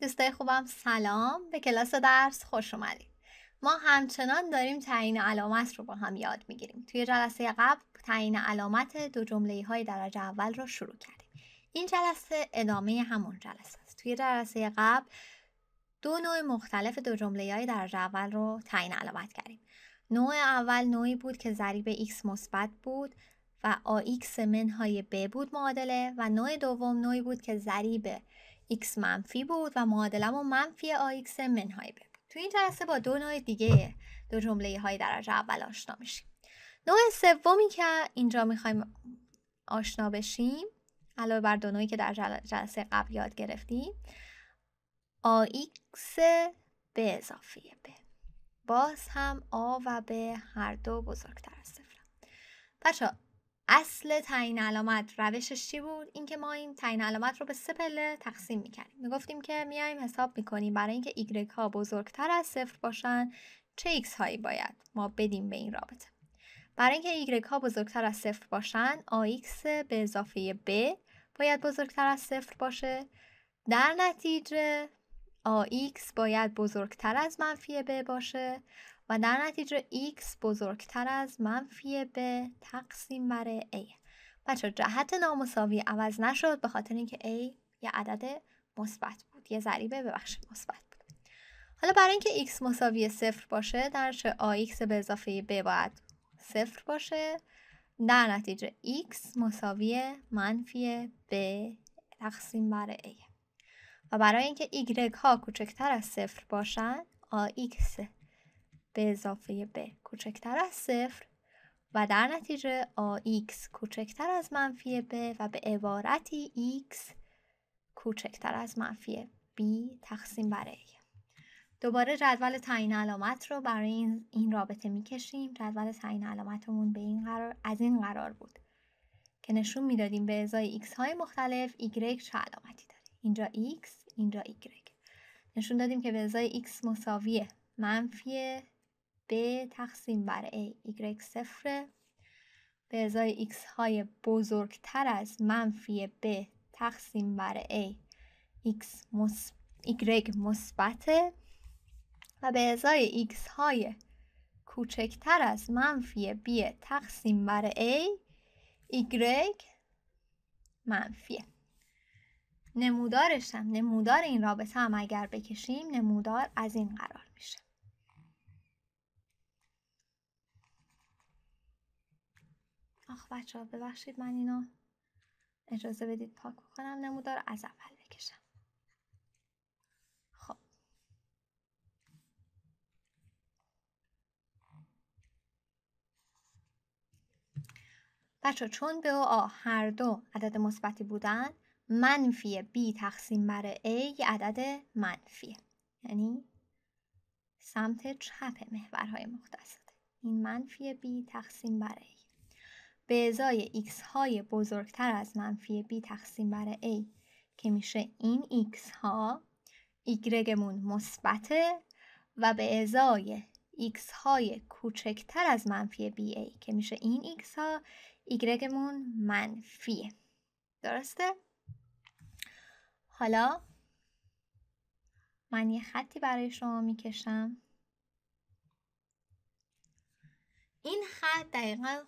دوستای خوبم سلام به کلاس درس خوش اومدید ما همچنان داریم تعیین علامت رو با هم یاد میگیریم توی جلسه قبل تعیین علامت دو جمله های درجه اول رو شروع کردیم این جلسه ادامه همون جلسه است توی جلسه قبل دو نوع مختلف دو جمله های درجه اول رو تعیین علامت کردیم نوع اول نوعی بود که ضریب x مثبت بود و ax منهای b بود معادله و نوع دوم نوعی بود که ضریب x منفی بود و معادله و منفی ax منهای ب تو این جلسه با دو نوع دیگه دو جمله های درجه اول آشنا میشیم نوع سومی که اینجا میخوایم آشنا بشیم علاوه بر دو نوعی که در جلسه قبل یاد گرفتیم AX به اضافه به باز هم آ و به هر دو بزرگتر از صفر بچه اصل تعیین علامت روشش چی بود اینکه ما این تعیین علامت رو به سه پله تقسیم میکردیم میگفتیم که میایم حساب میکنیم برای اینکه ایگرگ ها بزرگتر از صفر باشن چه ایکس هایی باید ما بدیم به این رابطه برای اینکه ایگرگ ها بزرگتر از صفر باشن ax به اضافه b باید بزرگتر از صفر باشه در نتیجه ax باید بزرگتر از منفی b باشه و در نتیجه x بزرگتر از منفی به تقسیم بر a بچه جهت نامساوی عوض نشد به خاطر اینکه a یه عدد مثبت بود یه ضریبه ببخشید مثبت بود حالا برای اینکه x مساوی صفر باشه در چه ax به اضافه b باید صفر باشه در نتیجه x مساوی منفی b تقسیم بر a و برای اینکه y ها کوچکتر از صفر باشن ax به اضافه ب کوچکتر از صفر و در نتیجه AX کوچکتر از منفی ب و به عبارتی X کوچکتر از منفی B تقسیم بر A دوباره جدول تعیین علامت رو برای این, این رابطه میکشیم جدول تعیین علامتمون به این قرار از این قرار بود که نشون میدادیم به ازای x های مختلف y چه علامتی داره اینجا x اینجا y نشون دادیم که به ازای x مساویه منفی b تقسیم بر a y صفره به ازای x های بزرگتر از منفی b تقسیم بر a x y مثبت، و به ازای x های کوچکتر از منفی b تقسیم بر a y منفیه نمودارشم نمودار این رابطه هم اگر بکشیم نمودار از این قرار میشه آخ بچه ها ببخشید من اینو اجازه بدید پاک بکنم نمودار از اول بکشم خب بچه چون به او آ هر دو عدد مثبتی بودن منفی B تقسیم بر A یه عدد منفیه یعنی سمت چپ محورهای مختصات این منفی B تقسیم بر A به ازای x های بزرگتر از منفی b تقسیم بر a که میشه این x ها ایگرگمون مثبته و به ازای x های کوچکتر از منفی a که میشه این x ها ایگرگمون منفیه درسته؟ حالا من یه خطی برای شما میکشم این خط دقیقا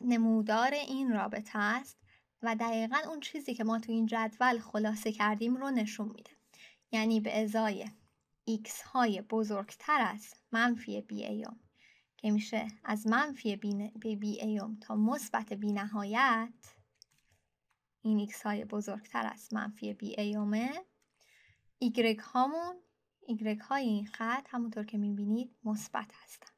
نمودار این رابطه است و دقیقا اون چیزی که ما تو این جدول خلاصه کردیم رو نشون میده یعنی به ازای x های بزرگتر از منفی بی ایوم که میشه از منفی بی, بی ایوم تا مثبت بی نهایت این x های بزرگتر از منفی بی ایومه y هامون y های این خط همونطور که میبینید مثبت هستن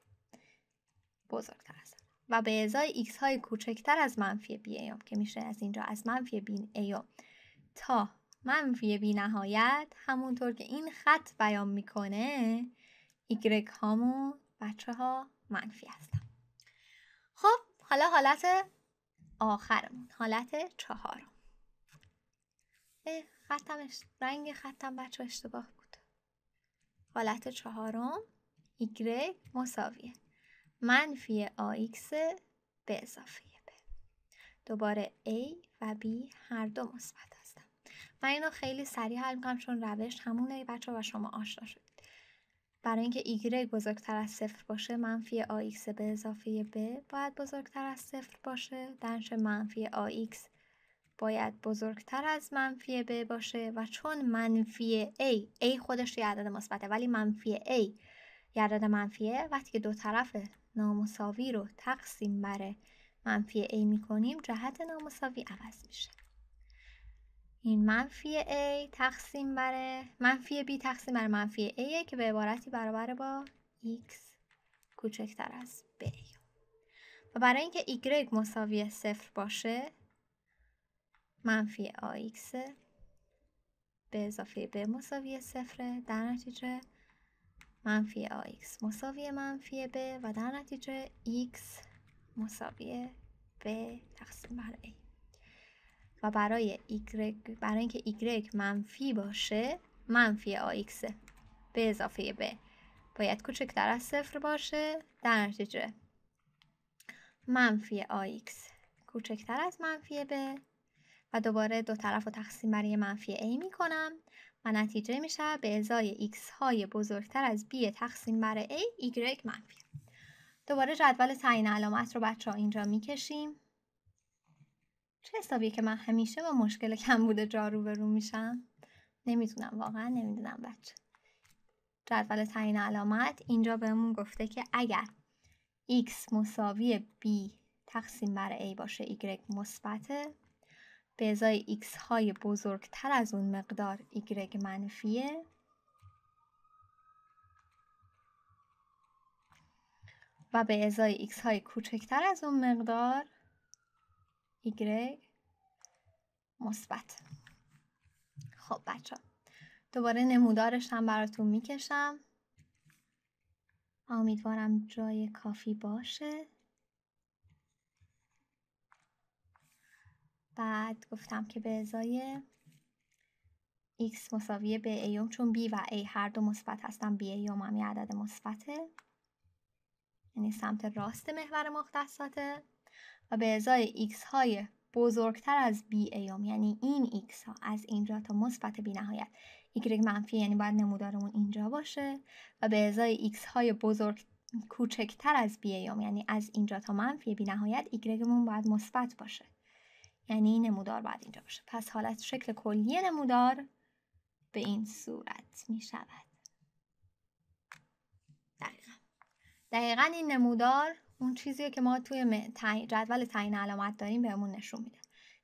بزرگتر هستن و به ازای ایکس های کوچکتر از منفی بی ایام که میشه از اینجا از منفی بی ایوم تا منفی بی نهایت همونطور که این خط بیان میکنه ایگرگ هامو بچه ها منفی هستن خب حالا حالت آخرمون حالت چهارم خطم رنگ خطم بچه اشتباه بود حالت چهارم ایگرگ مساویه منفی AX به اضافه b. دوباره A و B هر دو مثبت هستن من اینو خیلی سریع حل میکنم چون روش همونه بچه و شما آشنا شدید برای اینکه ایگره بزرگتر از صفر باشه منفی AX به اضافه b باید بزرگتر از صفر باشه دنش منفی AX باید بزرگتر از منفی b باشه و چون منفی A A خودش یه عدد مثبته ولی منفی A یه عدد منفیه وقتی که دو طرفه نامساوی رو تقسیم بر منفی A میکنیم جهت نامساوی عوض میشه این منفی A تقسیم بر منفی B تقسیم بر منفی A که به عبارتی برابر با X کوچکتر از B و برای اینکه Y مساوی صفر باشه منفی AX به اضافه B مساوی صفره در نتیجه منفی AX مساوی منفی B و در نتیجه X مساوی B تقسیم بر A و برای Y برای اینکه Y منفی باشه منفی AX به اضافه B باید کوچکتر از صفر باشه در نتیجه منفی AX کوچکتر از منفی B و دوباره دو طرف رو تقسیم برای منفی A می کنم و نتیجه میشه به ازای x های بزرگتر از b تقسیم بر a y منفی دوباره جدول تعیین علامت رو بچه ها اینجا میکشیم چه حسابیه که من همیشه با مشکل کم بوده جا روبرو میشم نمیدونم واقعا نمیدونم بچه جدول تعیین علامت اینجا بهمون گفته که اگر x مساوی b تقسیم بر a باشه y مثبت. به ازای x های بزرگتر از اون مقدار y منفیه و به ازای x های کوچکتر از اون مقدار y مثبت خب بچه دوباره نمودارش هم براتون میکشم امیدوارم جای کافی باشه بعد گفتم که به ازای x مساویه به ایوم چون b و a هر دو مثبت هستن b ایوم هم یه عدد مثبته یعنی سمت راست محور مختصاته و به ازای x های بزرگتر از b ایوم یعنی این x ها از اینجا تا مثبت بی نهایت y منفی یعنی باید نمودارمون اینجا باشه و به ازای x های بزرگ کوچکتر از b ایوم یعنی از اینجا تا منفی بی نهایت y باید مثبت باشه یعنی نمودار باید اینجا باشه پس حالت شکل کلی نمودار به این صورت می شود دقیقا این نمودار اون چیزی که ما توی جدول تعیین علامت داریم بهمون نشون میده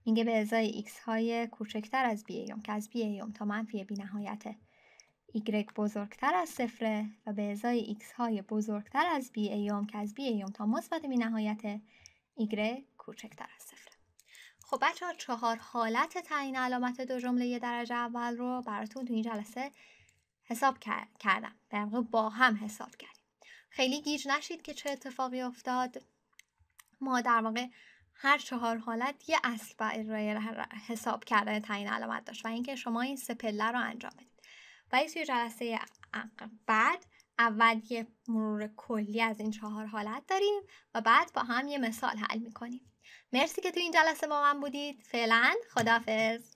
میگه به ازای x های کوچکتر از بی ایوم که از بی ایوم تا منفی بی نهایت y بزرگتر از صفره و به ازای x های بزرگتر از بی ایوم که از بی ایوم تا مثبت بی نهایت y کوچکتر از خب بچه ها چهار حالت تعیین علامت دو جمله درجه اول رو براتون تو این جلسه حساب کردم در با هم حساب کردیم خیلی گیج نشید که چه اتفاقی افتاد ما در واقع هر چهار حالت یه اصل برای حساب کردن تعیین علامت داشت و اینکه شما این سه رو انجام بدید ولی توی جلسه بعد اول یه مرور کلی از این چهار حالت داریم و بعد با هم یه مثال حل میکنیم مرسی که تو این جلسه با من بودید فعلا خدافز